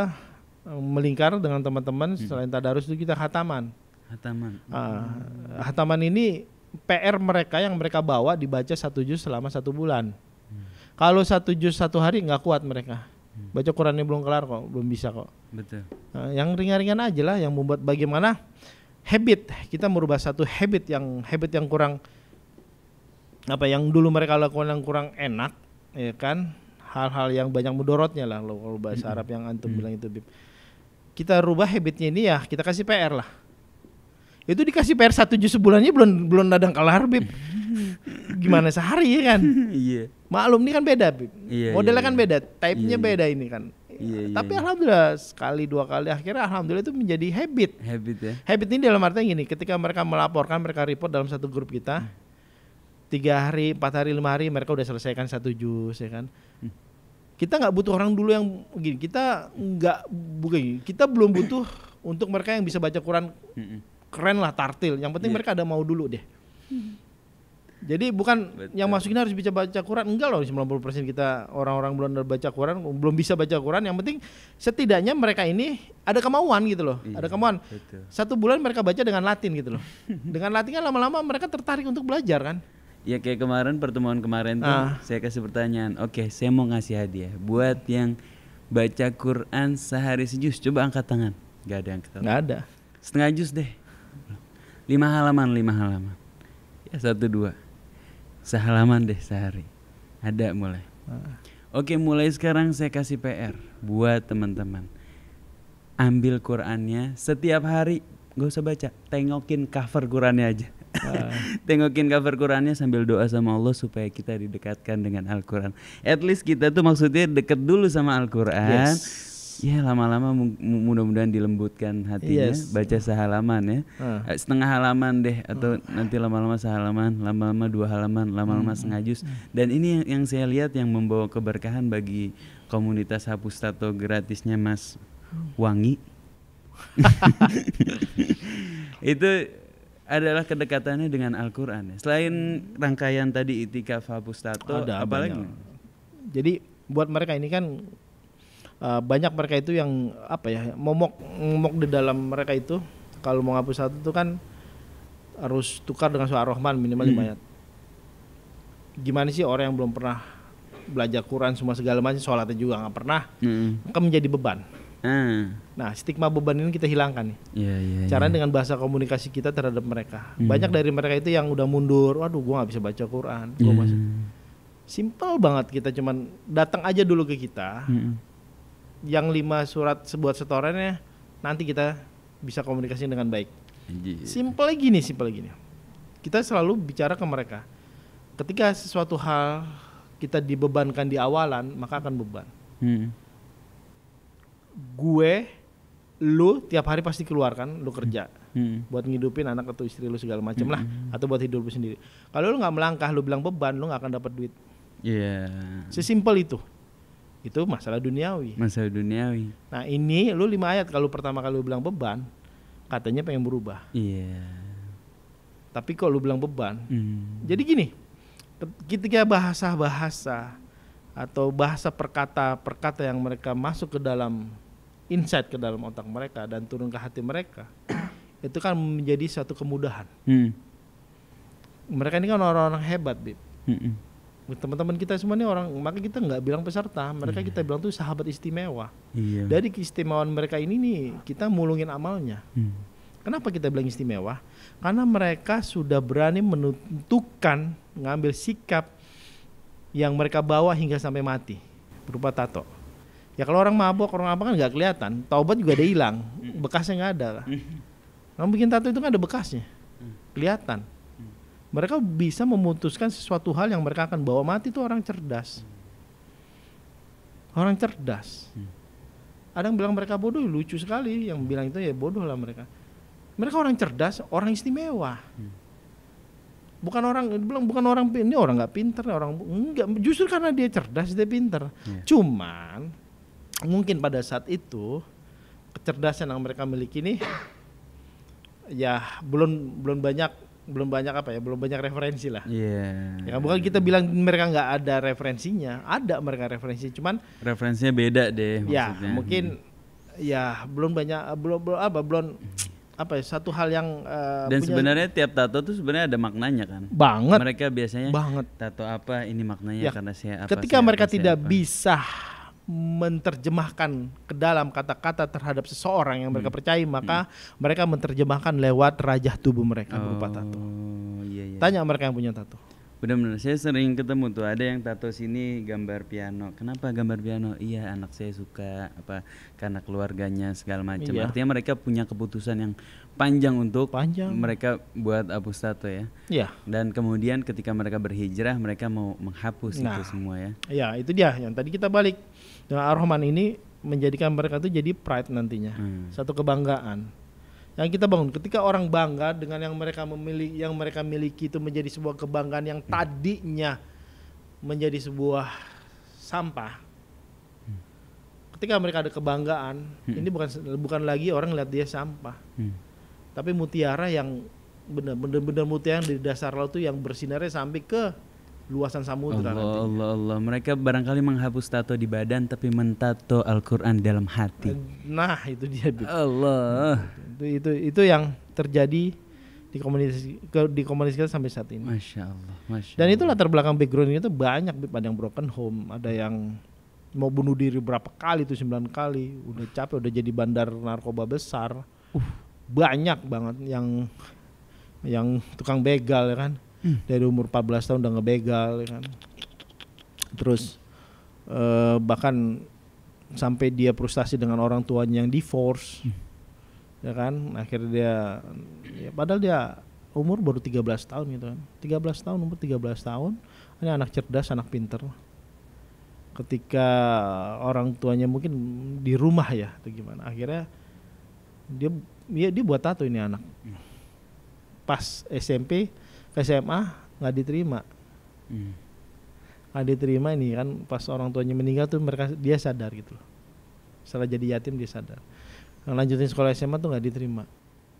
eh, melingkar dengan teman-teman hmm. selain tadarus itu kita khataman. Khataman. Uh, ah, hataman ini PR mereka yang mereka bawa dibaca satu juz selama satu bulan. Hmm. Kalau satu juz satu hari nggak kuat mereka. Hmm. Baca Qurannya belum kelar kok, belum bisa kok. Betul. Nah, yang ringan-ringan aja lah, yang membuat bagaimana habit kita merubah satu habit yang habit yang kurang apa yang dulu mereka lakukan yang kurang enak, ya kan? Hal-hal yang banyak mudorotnya lah lo kalau bahasa hmm. Arab yang antum hmm. bilang itu Bib. Kita rubah habitnya ini ya, kita kasih PR lah. Itu dikasih PR satu juz sebulannya belum belum nadang kelar Bib. Gimana sehari ya kan? Iya. Maklum ini kan beda, Bib. Iya, Modelnya iya, kan iya. beda, type-nya iya, beda ini kan. Iya, iya, Tapi iya. alhamdulillah sekali dua kali akhirnya alhamdulillah itu menjadi habit. Habit ya. Habit ini dalam artinya gini, ketika mereka melaporkan, mereka report dalam satu grup kita, hmm. tiga hari, empat hari, lima hari mereka udah selesaikan satu jus ya kan. Hmm. Kita nggak butuh orang dulu yang gini, kita nggak bukan kita belum butuh untuk mereka yang bisa baca Quran hmm. keren lah tartil. Yang penting yeah. mereka ada mau dulu deh. Jadi bukan Betul. yang masukin harus bisa baca Quran. Enggak loh 90% kita orang-orang belum baca Quran, belum bisa baca Quran. Yang penting setidaknya mereka ini ada kemauan gitu loh. Iya, ada kemauan. Betul. Satu bulan mereka baca dengan Latin gitu loh. dengan Latin kan lama-lama mereka tertarik untuk belajar kan. Ya kayak kemarin pertemuan kemarin tuh ah. saya kasih pertanyaan. Oke, okay, saya mau ngasih hadiah buat yang baca Quran sehari sejus. Coba angkat tangan. Gak ada angkat tangan. Gak ada. Setengah jus deh. Lima halaman, lima halaman. Ya satu dua Sehalaman deh sehari. Ada mulai. Uh. Oke, mulai sekarang saya kasih PR buat teman-teman. Ambil Qurannya setiap hari, gak usah baca, tengokin cover Qurannya aja. Uh. tengokin cover Qurannya sambil doa sama Allah supaya kita didekatkan dengan Al-Quran. At least kita tuh maksudnya deket dulu sama Al-Quran. Yes Ya lama-lama mudah-mudahan dilembutkan hatinya. Yes. Baca sehalaman ya, uh. setengah halaman deh atau uh. nanti lama-lama sehalaman, lama-lama dua halaman, lama-lama hmm. setengah jus hmm. Dan ini yang, yang saya lihat yang membawa keberkahan bagi komunitas hapus tato gratisnya Mas Wangi. itu adalah kedekatannya dengan Al-Qur'an. Ya. Selain rangkaian tadi itikaf hapus tato, Ada apalagi? Banyak. Jadi buat mereka ini kan uh, banyak mereka itu yang apa ya momok momok di dalam mereka itu kalau mau ngapus satu itu kan harus tukar dengan suara rohman minimal hmm. ayat. Gimana sih orang yang belum pernah belajar Quran semua segala macam sholatnya juga nggak pernah, hmm. kan menjadi beban. Ah. Nah stigma beban ini kita hilangkan nih. Yeah, yeah, iya. Caranya yeah. dengan bahasa komunikasi kita terhadap mereka. Hmm. Banyak dari mereka itu yang udah mundur. Waduh, gua nggak bisa baca Quran. Gua hmm. masih Simple banget kita cuman datang aja dulu ke kita. Hmm yang lima surat sebuat setorannya nanti kita bisa komunikasi dengan baik. Simple gini, simple gini. Kita selalu bicara ke mereka. Ketika sesuatu hal kita dibebankan di awalan, maka akan beban. Hmm. Gue, lu tiap hari pasti keluarkan, lu kerja. Hmm. Buat ngidupin anak atau istri lu segala macam hmm. lah, atau buat hidup lu sendiri. Kalau lu nggak melangkah, lu bilang beban, lu nggak akan dapat duit. Iya. Yeah. Sesimpel itu itu masalah duniawi. Masalah duniawi. Nah ini lu lima ayat kalau pertama kali lu bilang beban, katanya pengen berubah. Iya. Yeah. Tapi kalau lu bilang beban, mm. jadi gini, ketika bahasa-bahasa atau bahasa perkata-perkata yang mereka masuk ke dalam insight ke dalam otak mereka dan turun ke hati mereka, itu kan menjadi satu kemudahan. Mm. Mereka ini kan orang-orang hebat, Bib. Mm -mm teman-teman kita semua ini orang maka kita nggak bilang peserta mereka yeah. kita bilang tuh sahabat istimewa yeah. dari keistimewaan mereka ini nih kita mulungin amalnya hmm. kenapa kita bilang istimewa karena mereka sudah berani menentukan ngambil sikap yang mereka bawa hingga sampai mati berupa tato ya kalau orang mabok orang apa kan nggak kelihatan taubat juga ada hilang hmm. bekasnya nggak ada hmm. kamu bikin tato itu kan ada bekasnya hmm. kelihatan mereka bisa memutuskan sesuatu hal yang mereka akan bawa mati itu orang cerdas orang cerdas hmm. ada yang bilang mereka bodoh lucu sekali yang bilang itu ya bodoh lah mereka mereka orang cerdas orang istimewa hmm. bukan orang bilang bukan orang ini orang nggak pinter orang enggak justru karena dia cerdas dia pinter yeah. cuman mungkin pada saat itu kecerdasan yang mereka miliki ini ya belum belum banyak belum banyak apa ya belum banyak referensi lah Iya yeah. ya bukan kita bilang mereka nggak ada referensinya ada mereka referensi cuman referensinya beda deh ya, maksudnya. mungkin hmm. ya belum banyak belum belum apa belum apa ya satu hal yang uh, dan punya... sebenarnya tiap tato tuh sebenarnya ada maknanya kan banget mereka biasanya banget tato apa ini maknanya ya, karena saya apa ketika saya mereka apa, tidak apa. bisa menterjemahkan ke dalam kata-kata terhadap seseorang yang mereka hmm. percaya hmm. maka hmm. mereka menterjemahkan lewat rajah tubuh mereka oh, berupa tato. Iya, iya. Tanya mereka yang punya tato. Benar-benar saya sering ketemu tuh ada yang tato sini gambar piano. Kenapa gambar piano? Iya anak saya suka apa karena keluarganya segala macam. Iya. Artinya mereka punya keputusan yang panjang untuk panjang. mereka buat hapus tato ya. Iya. Dan kemudian ketika mereka berhijrah mereka mau menghapus nah, itu semua ya. Iya, itu dia yang tadi kita balik dengan Ar-Rahman ini menjadikan mereka itu jadi pride nantinya, hmm. satu kebanggaan yang kita bangun. Ketika orang bangga dengan yang mereka memiliki, yang mereka miliki itu menjadi sebuah kebanggaan yang hmm. tadinya menjadi sebuah sampah. Hmm. Ketika mereka ada kebanggaan, hmm. ini bukan bukan lagi orang lihat dia sampah, hmm. tapi mutiara yang benar-benar mutiara yang di dasar laut itu yang bersinarnya sampai ke luasan samudera. Allah, nantinya. Allah Allah mereka barangkali menghapus tato di badan tapi mentato Al-Qur'an dalam hati. Nah, itu dia. Allah. Itu itu itu yang terjadi di komunitas di komunitas kita sampai saat ini. Masya Allah, Masya Allah. Dan itu latar belakang backgroundnya itu banyak, Bip. ada yang broken home, ada yang mau bunuh diri berapa kali itu sembilan kali, udah capek, udah jadi bandar narkoba besar. Uh, banyak banget yang yang tukang begal ya kan Hmm. dari umur 14 tahun udah ngebegal ya kan terus eh, bahkan sampai dia frustasi dengan orang tuanya yang divorce hmm. ya kan akhirnya dia ya padahal dia umur baru 13 tahun gitu kan 13 tahun umur 13 tahun ini anak cerdas anak pinter ketika orang tuanya mungkin di rumah ya atau gimana akhirnya dia ya dia buat tato ini anak hmm. pas SMP SMA nggak diterima hmm. nggak diterima ini kan pas orang tuanya meninggal tuh mereka dia sadar gitu loh setelah jadi yatim dia sadar lanjutin sekolah SMA tuh nggak diterima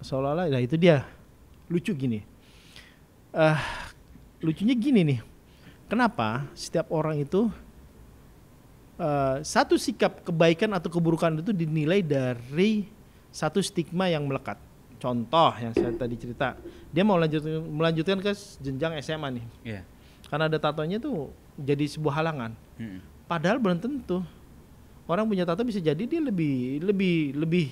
seolah-olah nah itu dia lucu gini uh, lucunya gini nih kenapa setiap orang itu uh, satu sikap kebaikan atau keburukan itu dinilai dari satu stigma yang melekat contoh yang saya tadi cerita dia mau lanjut melanjutkan ke jenjang SMA nih yeah. karena ada tatonya tuh jadi sebuah halangan mm. padahal belum tentu orang punya tato bisa jadi dia lebih lebih lebih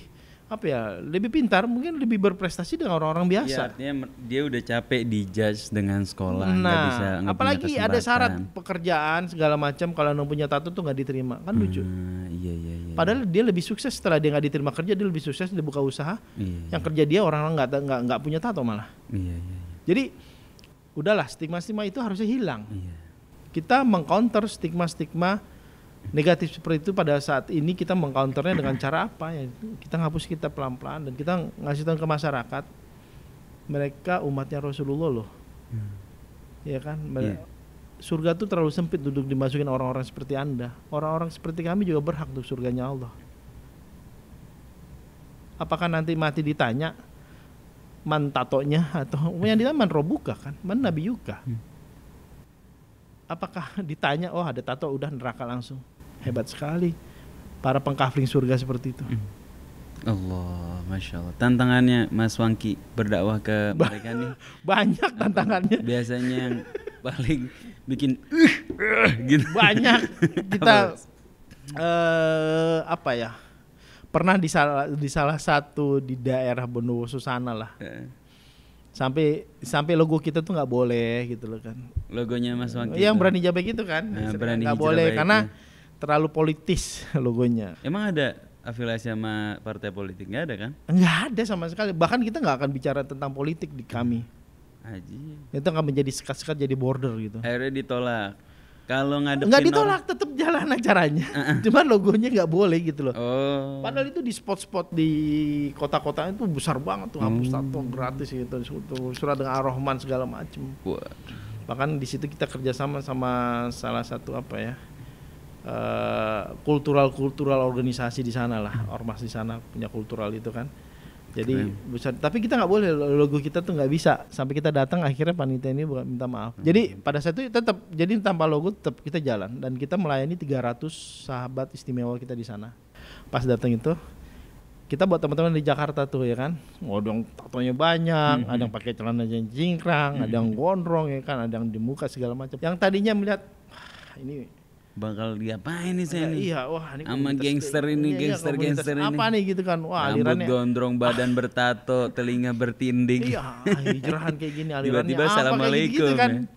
apa ya lebih pintar mungkin lebih berprestasi dengan orang-orang iya, biasa. Ya, artinya dia udah capek di judge dengan sekolah. Nah, bisa, apalagi ada syarat pekerjaan segala macam kalau nggak punya tato tuh nggak diterima kan lucu. Hmm, iya, iya, iya iya. Padahal dia lebih sukses setelah dia nggak diterima kerja dia lebih sukses dia buka usaha. Iya, iya. yang kerja dia orang-orang nggak nggak nggak punya tato malah. Iya iya. Jadi udahlah stigma-stigma itu harusnya hilang. Iya. Kita mengcounter stigma-stigma negatif seperti itu pada saat ini kita mengcounternya dengan cara apa ya kita ngapus kita pelan-pelan dan kita ngasih tahu ke masyarakat mereka umatnya Rasulullah loh hmm. ya kan yeah. surga tuh terlalu sempit duduk dimasukin orang-orang seperti anda orang-orang seperti kami juga berhak untuk surganya Allah apakah nanti mati ditanya man tatonya atau yang ditanya man robuka kan man yuka hmm. apakah ditanya oh ada tato udah neraka langsung hebat sekali para pengkafling surga seperti itu. Hmm. Allah, masya Allah. Tantangannya Mas Wangki berdakwah ke ba mereka nih banyak tantangannya. Biasanya yang paling bikin gitu. Banyak kita eh apa ya? Pernah di salah di salah satu di daerah Benua Susana lah. Eh. Sampai sampai logo kita tuh nggak boleh gitu loh kan. Logonya Mas Wangki. Yang berani jabek itu kan. Nah, berani gak boleh karena terlalu politis logonya. Emang ada afiliasi sama partai politik nggak ada kan? Nggak ada sama sekali. Bahkan kita nggak akan bicara tentang politik di kami. Haji. Itu nggak menjadi sekat-sekat jadi border gitu. Akhirnya ditolak. Kalau ngadepin nggak ditolak, orang... tetap jalan acaranya. Uh -uh. Cuman logonya nggak boleh gitu loh. Oh. Padahal itu di spot-spot di kota-kota itu besar banget tuh hapus hmm. gratis gitu, surat dengan Ar-Rahman segala macem. Buat. Bahkan di situ kita kerjasama sama salah satu apa ya? Eh, kultural-kultural uh, organisasi di sana lah, ormas di sana punya kultural itu kan. Jadi Keren. bisa, tapi kita nggak boleh logo kita tuh nggak bisa sampai kita datang akhirnya panitia ini bukan minta maaf. Hmm. Jadi pada saat itu tetap jadi tanpa logo tetap kita jalan dan kita melayani 300 sahabat istimewa kita di sana. Pas datang itu kita buat teman-teman di Jakarta tuh ya kan, oh, ada tatonya banyak, hmm. ada yang pakai celana jingkrang, hmm. ada yang hmm. gondrong ya kan, ada yang di muka segala macam. Yang tadinya melihat ini bakal diapain nih saya nih? Iya, wah ini sama gangster ini, iya, gangster gangster ini. Apa nih gitu kan? Wah, Rambut alirannya. gondrong, badan ah. bertato, telinga bertinding. Iya, hijrahan kayak gini alirannya. Tiba-tiba apa assalamualaikum. Gitu, kan? Ya.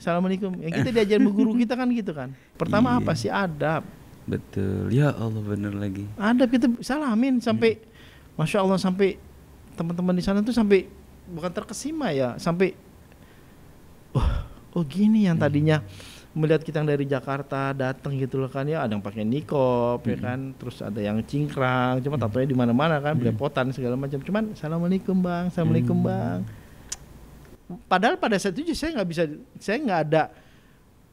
Assalamualaikum. Ya kita diajarin guru kita kan gitu kan. Pertama iya. apa sih adab? Betul. Ya Allah bener lagi. Adab kita salamin sampai hmm. Masya Allah sampai teman-teman di sana tuh sampai bukan terkesima ya, sampai oh, oh gini yang hmm. tadinya hmm melihat kita yang dari Jakarta datang gitu loh kan ya ada yang pakai nikop hmm. ya kan terus ada yang cingkrang cuma hmm. tatonya di mana-mana kan hmm. belepotan segala macam cuman assalamualaikum bang assalamualaikum hmm. bang padahal pada saat itu saya nggak bisa saya nggak ada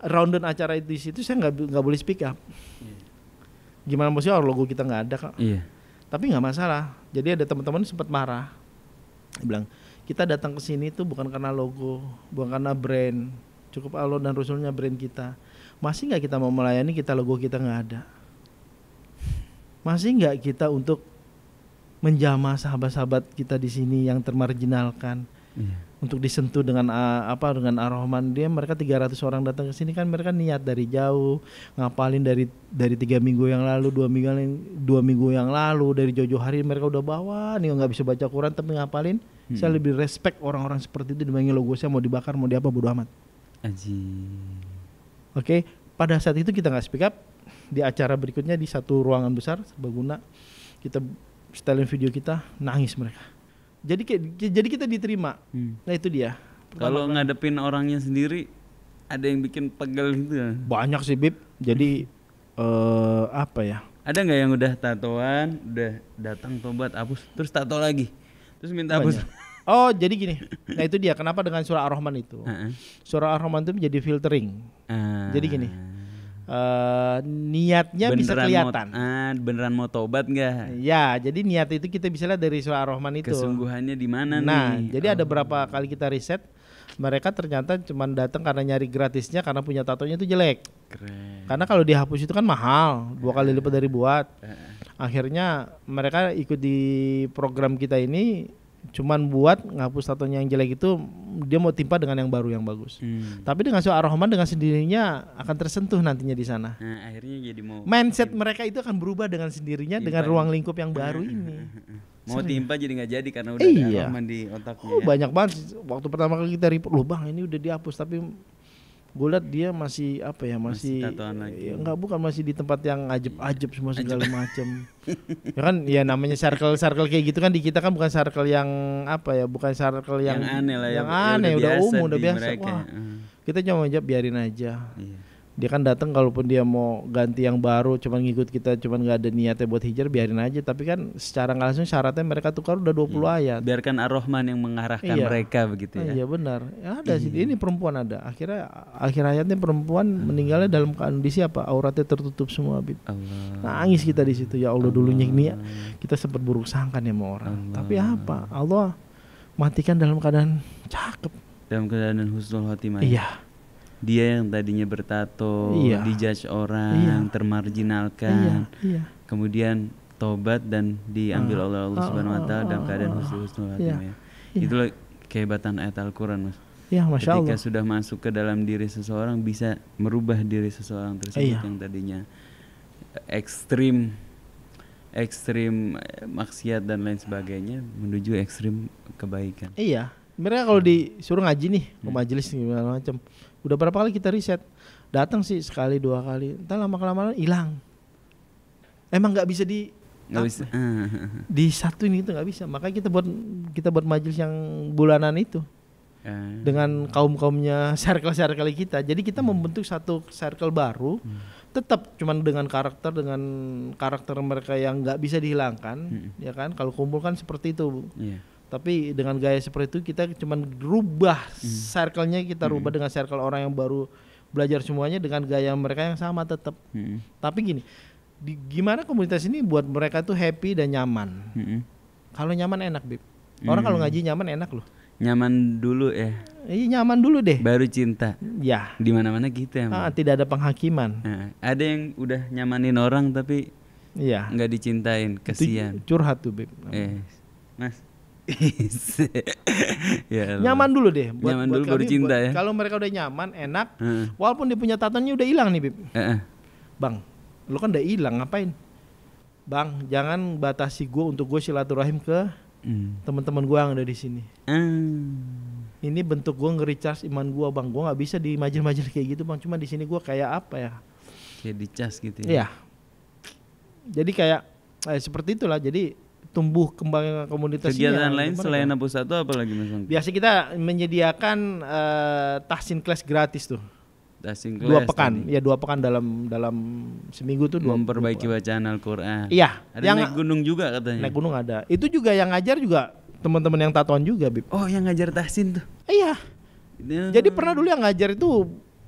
rounden acara itu di situ saya nggak nggak boleh speak up iya. gimana maksudnya orang logo kita nggak ada kan tapi nggak masalah jadi ada teman-teman sempat marah bilang kita datang ke sini itu bukan karena logo bukan karena brand cukup Allah dan Rasulnya brand kita masih nggak kita mau melayani kita logo kita nggak ada masih nggak kita untuk menjamah sahabat-sahabat kita di sini yang termarginalkan iya. untuk disentuh dengan ah, apa dengan arohman dia mereka 300 orang datang ke sini kan mereka niat dari jauh ngapalin dari dari tiga minggu yang lalu dua minggu yang dua minggu yang lalu dari jauh-jauh hari mereka udah bawa nih nggak bisa baca Quran tapi ngapalin hmm. saya lebih respect orang-orang seperti itu dibanding logo saya mau dibakar mau diapa bodo amat Aji. Oke, pada saat itu kita nggak speak up. Di acara berikutnya di satu ruangan besar serbaguna kita setelin video kita nangis mereka. Jadi jadi kita diterima. Hmm. Nah itu dia. Kalau ngadepin orangnya sendiri ada yang bikin pegel gitu ya? Banyak sih Bib. Jadi uh, apa ya? Ada nggak yang udah tatoan, udah datang tobat hapus, terus tato lagi, terus minta hapus? Oh, jadi gini. Nah, itu dia kenapa dengan surah Ar-Rahman itu. Surah Ar-Rahman itu menjadi filtering. Uh. Jadi gini. Uh, niatnya bisa kelihatan. Mau, uh, beneran mau tobat gak? Ya, jadi niat itu kita bisa lihat dari surah Ar-Rahman itu. Kesungguhannya di mana nah, nih? Nah, jadi oh. ada berapa kali kita riset, mereka ternyata cuma datang karena nyari gratisnya karena punya tatonya itu jelek. Keren. Karena kalau dihapus itu kan mahal, dua kali lipat ah. dari buat. Ah. Akhirnya mereka ikut di program kita ini Cuman buat ngapus tatonya yang jelek itu dia mau timpa dengan yang baru yang bagus. Hmm. Tapi dengan surah Ar-Rahman dengan sendirinya akan tersentuh nantinya di sana. Nah, akhirnya jadi mau mindset mereka itu akan berubah dengan sendirinya dengan ruang lingkup yang baru ini. mau Sorry. timpa jadi nggak jadi karena udah iya. ar di otaknya. Oh, ya. banyak banget waktu pertama kali kita report, loh Bang, ini udah dihapus tapi gue liat dia masih apa ya masih, masih ya, nggak bukan masih di tempat yang ajeb-ajeb semua segala macem ya kan ya namanya circle circle kayak gitu kan di kita kan bukan circle yang apa ya bukan circle yang, yang aneh lah ya, yang ya, aneh udah, udah umum udah biasa mereka. wah eh. kita cuma aja biarin aja iya dia kan datang kalaupun dia mau ganti yang baru cuman ngikut kita cuman gak ada niatnya buat hijrah biarin aja tapi kan secara nggak langsung syaratnya mereka tukar udah 20 iya. Hmm. ayat biarkan Ar-Rahman yang mengarahkan iya. mereka begitu ya iya benar ya, ada iya. sih hmm. ini perempuan ada akhirnya akhir ayatnya perempuan hmm. meninggalnya dalam kondisi apa auratnya tertutup semua bit nangis kita di situ ya Allah, ya. Allah. dulunya ini kita sempat buruk sangka nih sama orang Allah. tapi apa Allah matikan dalam keadaan cakep dalam keadaan husnul khatimah ya? iya dia yang tadinya bertato iya. dijudge iya. orang iya. termarginalkan iya. Iya. kemudian tobat dan diambil ah. oleh Allah ah, Subhanahu wa ah, taala dalam keadaan husnul husnul iya. ya. Iya. Itulah kehebatan ayat Al-Qur'an Mas. Iya, Ketika Allah. sudah masuk ke dalam diri seseorang bisa merubah diri seseorang tersebut iya. yang tadinya ekstrim ekstrim eh, maksiat dan lain sebagainya menuju ekstrim kebaikan. Iya, mereka kalau hmm. disuruh ngaji nih ke hmm. majelis gimana macam udah berapa kali kita riset datang sih sekali dua kali Entah lama kelamaan hilang emang nggak bisa di nggak bisa di satu ini itu nggak bisa makanya kita buat kita buat majelis yang bulanan itu ya. dengan kaum kaumnya circle circle kita jadi kita hmm. membentuk satu circle baru tetap cuman dengan karakter dengan karakter mereka yang nggak bisa dihilangkan hmm. ya kan kalau kumpulkan seperti itu yeah tapi dengan gaya seperti itu kita cuman rubah hmm. circle-nya kita hmm. rubah dengan circle orang yang baru belajar semuanya dengan gaya mereka yang sama tetap hmm. tapi gini di, gimana komunitas ini buat mereka tuh happy dan nyaman hmm. kalau nyaman enak bib hmm. orang hmm. kalau ngaji nyaman enak loh nyaman dulu ya Iya nyaman dulu deh. Baru cinta. Ya. Di mana-mana gitu ya. Ah, tidak ada penghakiman. Nah, ada yang udah nyamanin orang tapi Iya. nggak dicintain, kesian. curhat tuh, Beb. Eh. Mas, ya, nyaman dulu deh buat, nyaman buat dulu kami, baru cinta buat, ya kalau mereka udah nyaman enak hmm. walaupun dia punya tatonya udah hilang nih bib uh-uh. bang lu kan udah hilang ngapain bang jangan batasi gue untuk gue silaturahim ke hmm. teman-teman gue yang ada di sini hmm. ini bentuk gue nge-recharge iman gue bang gue nggak bisa di majel-majel kayak gitu bang cuma di sini gue kayak apa ya kayak dicas gitu ya, ya. jadi kayak eh, seperti itulah jadi tumbuh kembang komunitas Kegiatan ya. lain Gimana selain Nabu Satu apa lagi Mas Biasa kita menyediakan uh, tahsin kelas gratis tuh. Tahsin kelas. Dua pekan, tadi. ya dua pekan dalam dalam seminggu tuh dua. Memperbaiki dua bacaan Al-Qur'an. Iya. Ada yang naik gunung juga katanya. Naik gunung ada. Itu juga yang ngajar juga teman-teman yang tatoan juga, Bib. Oh, yang ngajar tahsin tuh. Iya. Jadi pernah dulu yang ngajar itu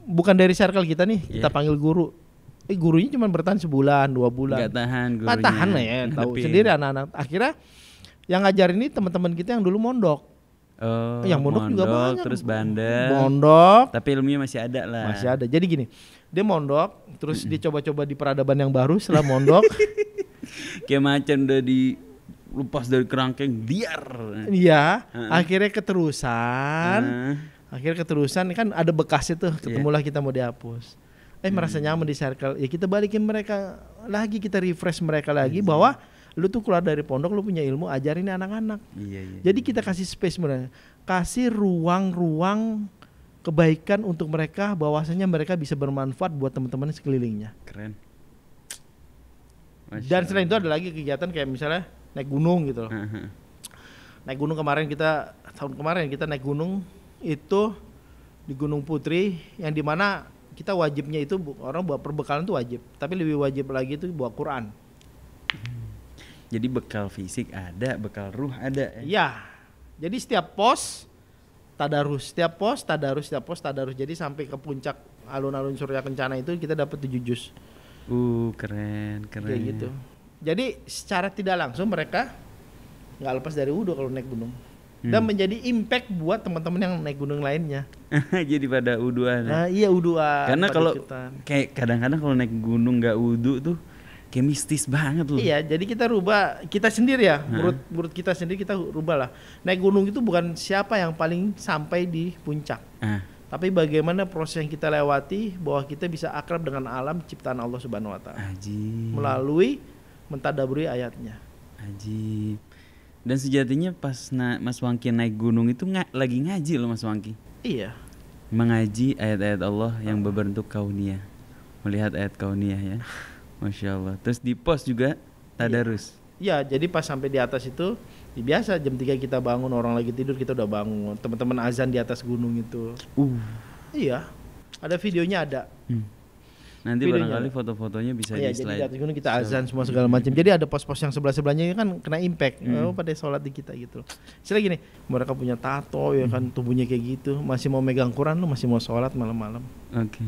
bukan dari circle kita nih, yeah. kita iya. panggil guru eh gurunya cuma bertahan sebulan dua bulan nggak tahan gurunya nggak tahan ya tahu sendiri anak-anak akhirnya yang ngajar ini teman-teman kita yang dulu mondok Oh, yang mondok, mondok juga banyak. Terus bandel. Mondok. Tapi ilmunya masih ada lah. Masih ada. Jadi gini, dia mondok, terus dia coba-coba di peradaban yang baru setelah mondok. Kayak macan udah di lepas dari kerangkeng biar Iya, uh -uh. akhirnya keterusan. Uh Akhirnya keterusan kan ada bekas itu iya. ketemulah yeah. kita mau dihapus eh hmm. merasa nyaman di circle ya kita balikin mereka lagi kita refresh mereka lagi hmm. bahwa lu tuh keluar dari pondok lu punya ilmu ajarin anak-anak iya, iya, jadi iya, kita iya. kasih space mereka kasih ruang-ruang kebaikan untuk mereka bahwasanya mereka bisa bermanfaat buat teman-teman sekelilingnya keren Masya dan selain itu ada lagi kegiatan kayak misalnya naik gunung gitu loh naik gunung kemarin kita tahun kemarin kita naik gunung itu di Gunung Putri yang dimana kita wajibnya itu orang buat perbekalan itu wajib tapi lebih wajib lagi itu buat Quran hmm. jadi bekal fisik ada bekal ruh ada ya, ya. jadi setiap pos tadarus setiap pos tadarus setiap pos tadarus jadi sampai ke puncak alun-alun surya kencana itu kita dapat tujuh juz uh keren keren kayak gitu jadi secara tidak langsung mereka nggak lepas dari wudhu kalau naik gunung hmm. dan menjadi impact buat teman-teman yang naik gunung lainnya. Jadi pada uduan. Nah, iya uduan. Karena kalau kayak kadang-kadang kalau naik gunung nggak udu tuh kayak mistis banget loh. Iya, jadi kita rubah kita sendiri ya, hmm. menurut kita sendiri kita rubah lah. Naik gunung itu bukan siapa yang paling sampai di puncak. Hmm. Tapi bagaimana proses yang kita lewati bahwa kita bisa akrab dengan alam ciptaan Allah Subhanahu wa taala. Melalui mentadaburi ayatnya. Ajib. Dan sejatinya pas na Mas Wangki naik gunung itu nga lagi ngaji loh Mas Wangki. Iya. Mengaji ayat-ayat Allah yang berbentuk kaunia. Melihat ayat kaunia ya. Masya Allah. Terus di pos juga tadarus. Iya, ya, jadi pas sampai di atas itu ya biasa jam 3 kita bangun orang lagi tidur kita udah bangun. Teman-teman azan di atas gunung itu. Uh. Iya. Ada videonya ada. Hmm Nanti Videonya. barangkali foto-fotonya bisa oh, di slide. Jadi kita azan semua segala macam. Jadi ada pos-pos yang sebelah-sebelahnya kan kena impact hmm. oh, pada sholat di kita gitu. Saya gini, mereka punya tato ya kan hmm. tubuhnya kayak gitu, masih mau megang Quran lu masih mau sholat malam-malam. Oke. Okay.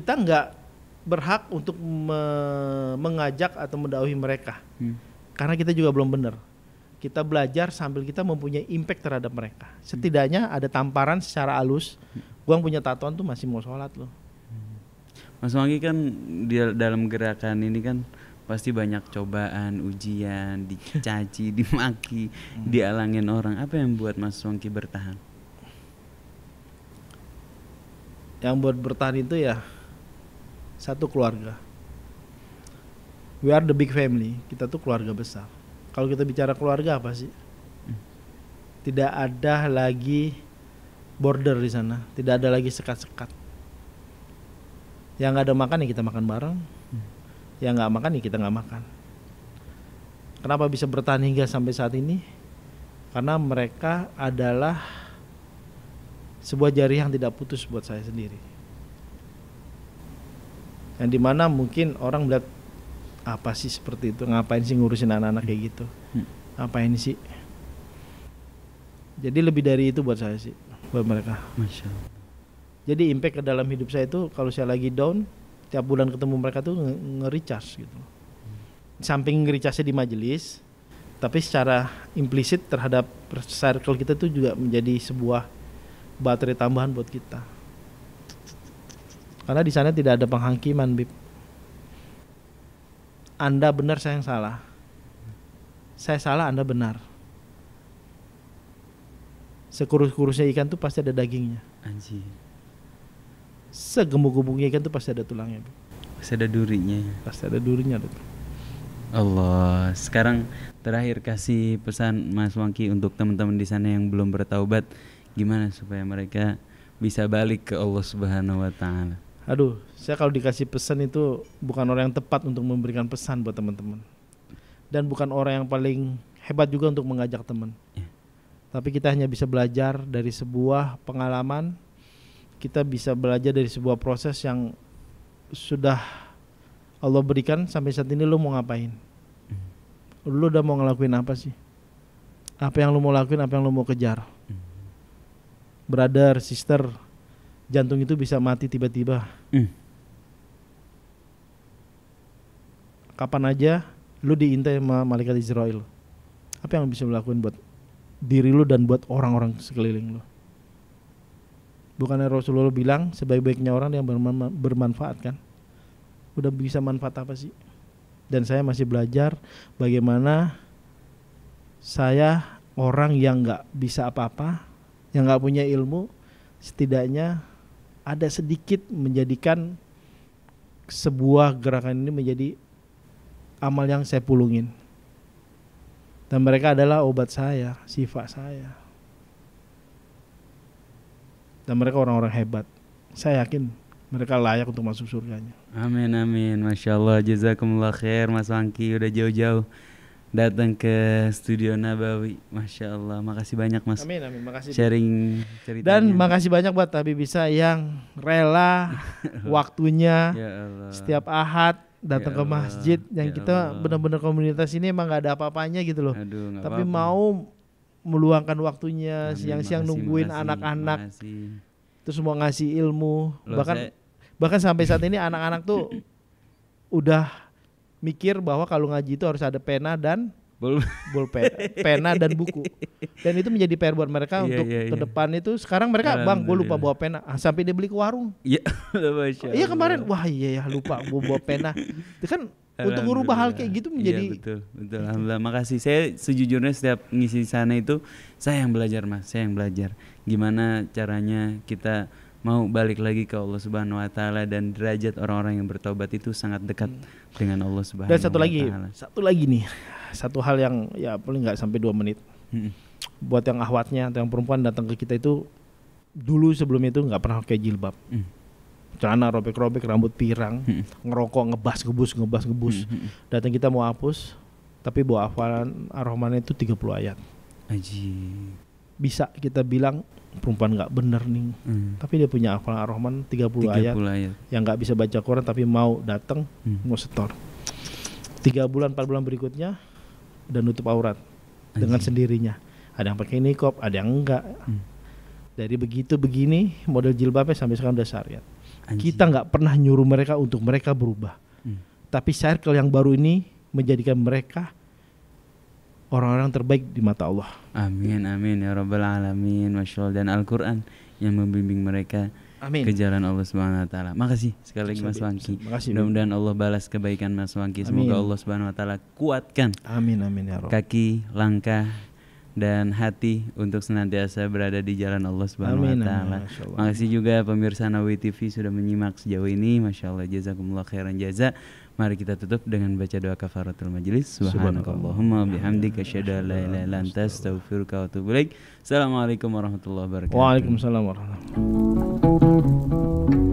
Kita nggak berhak untuk me mengajak atau mendauhi mereka. Hmm. Karena kita juga belum benar. Kita belajar sambil kita mempunyai impact terhadap mereka. Setidaknya ada tamparan secara alus. Hmm. Gua yang punya tatoan tuh masih mau sholat loh Mas Wangi kan di dalam gerakan ini kan pasti banyak cobaan, ujian, dicaci, dimaki, hmm. dialangin orang. Apa yang buat Mas Wangi bertahan? Yang buat bertahan itu ya satu keluarga. We are the big family. Kita tuh keluarga besar. Kalau kita bicara keluarga apa sih? Hmm. Tidak ada lagi border di sana. Tidak ada lagi sekat-sekat yang nggak ada makan ya kita makan bareng yang nggak makan ya kita nggak makan kenapa bisa bertahan hingga sampai saat ini karena mereka adalah sebuah jari yang tidak putus buat saya sendiri yang dimana mungkin orang melihat apa sih seperti itu ngapain sih ngurusin anak-anak kayak gitu hmm. ngapain sih jadi lebih dari itu buat saya sih buat mereka Masya Allah jadi impact ke dalam hidup saya itu kalau saya lagi down tiap bulan ketemu mereka tuh nge-recharge gitu samping nge-recharge di majelis tapi secara implisit terhadap circle kita tuh juga menjadi sebuah baterai tambahan buat kita karena di sana tidak ada penghakiman bib anda benar saya yang salah saya salah Anda benar. Sekurus-kurusnya ikan tuh pasti ada dagingnya. Anjir segemuk-gemuknya ikan tuh pasti ada tulangnya tuh. Pasti ada durinya. Pasti ada durinya tuh. Allah, sekarang terakhir kasih pesan Mas Wangki untuk teman-teman di sana yang belum bertaubat, gimana supaya mereka bisa balik ke Allah Subhanahu wa taala? Aduh, saya kalau dikasih pesan itu bukan orang yang tepat untuk memberikan pesan buat teman-teman. Dan bukan orang yang paling hebat juga untuk mengajak teman. Ya. Tapi kita hanya bisa belajar dari sebuah pengalaman kita bisa belajar dari sebuah proses yang sudah Allah berikan sampai saat ini lu mau ngapain? Hmm. Lu udah mau ngelakuin apa sih? Apa yang lu mau lakuin, apa yang lu mau kejar? Hmm. Brother, sister, jantung itu bisa mati tiba-tiba. Hmm. Kapan aja lu diintai sama malaikat Israel. Apa yang bisa lu lakuin buat diri lu dan buat orang-orang sekeliling lu? Bukannya Rasulullah bilang sebaik-baiknya orang yang bermanfaat kan? Udah bisa manfaat apa sih? Dan saya masih belajar bagaimana saya orang yang nggak bisa apa-apa, yang nggak punya ilmu, setidaknya ada sedikit menjadikan sebuah gerakan ini menjadi amal yang saya pulungin. Dan mereka adalah obat saya, sifat saya dan mereka orang-orang hebat. Saya yakin mereka layak untuk masuk surganya. Amin amin, masya Allah, jazakumullah khair, Mas Wangki udah jauh-jauh datang ke studio Nabawi. Masya Allah, makasih banyak Mas. Amin, amin. Makasih. Sharing cerita. Dan makasih banyak buat tapi bisa yang rela waktunya ya Allah. setiap Ahad datang ya ke masjid yang ya kita benar-benar komunitas ini emang gak ada apa-apanya gitu loh. Aduh, Tapi apa -apa. mau meluangkan waktunya nah, siang-siang nungguin anak-anak terus mau ngasih ilmu Loh, bahkan saya... bahkan sampai saat ini anak-anak tuh udah mikir bahwa kalau ngaji itu harus ada pena dan Bul pena dan buku. Dan itu menjadi PR buat mereka yeah, untuk yeah, ke iya. depan yeah. itu. Sekarang mereka, bang, gue lupa yeah. bawa pena. Ah, sampai dia beli ke warung. Iya, yeah. Iya, kemarin, wah iya ya lupa gue bawa pena. Itu kan untuk merubah hal kayak gitu iya, menjadi iya, betul betul alhamdulillah makasih saya sejujurnya setiap ngisi sana itu saya yang belajar mas saya yang belajar gimana caranya kita mau balik lagi ke Allah Subhanahu wa taala dan derajat orang-orang yang bertobat itu sangat dekat hmm. dengan Allah Subhanahu Dan satu lagi, satu lagi nih. Satu hal yang ya paling nggak sampai dua menit. Hmm. Buat yang ahwatnya atau yang perempuan datang ke kita itu dulu sebelum itu nggak pernah pakai jilbab. Hmm celana robek-robek, rambut pirang, hmm. ngerokok, ngebas ngebus, ngebas ngebus. Hmm. hmm, hmm. Datang kita mau hapus, tapi bawa hafalan Ar-Rahman itu 30 ayat. Aji. Bisa kita bilang perempuan nggak bener nih, hmm. tapi dia punya hafalan Ar-Rahman 30, 30 ayat, ayat yang nggak bisa baca koran tapi mau datang hmm. mau setor. Tiga bulan, empat bulan berikutnya dan nutup aurat Aji. dengan sendirinya. Ada yang pakai nikop, ada yang enggak. Hmm. Dari begitu begini model jilbabnya sampai sekarang udah syariat. Kita nggak pernah nyuruh mereka untuk mereka berubah. Hmm. Tapi circle yang baru ini menjadikan mereka orang-orang terbaik di mata Allah. Amin amin ya robbal alamin. Masya dan Al-Qur'an yang membimbing mereka Amin. ke jalan Allah Subhanahu wa taala. Makasih sekali lagi Mas Wangki. Mudah-mudahan Allah balas kebaikan Mas Wangki. Semoga Allah Subhanahu wa taala kuatkan. Amin amin ya Rabb. Kaki, langkah, dan hati untuk senantiasa berada di jalan Allah Subhanahu wa taala. Makasih juga pemirsa Nawi TV sudah menyimak sejauh ini. Masya Allah jazakumullah khairan jaza. Mari kita tutup dengan baca doa kafaratul majelis. Subhanakallahumma bihamdika asyhadu an la ilaha illa anta astaghfiruka wa atubu ilaik. Assalamualaikum warahmatullahi wabarakatuh. Waalaikumsalam warahmatullahi wabarakatuh.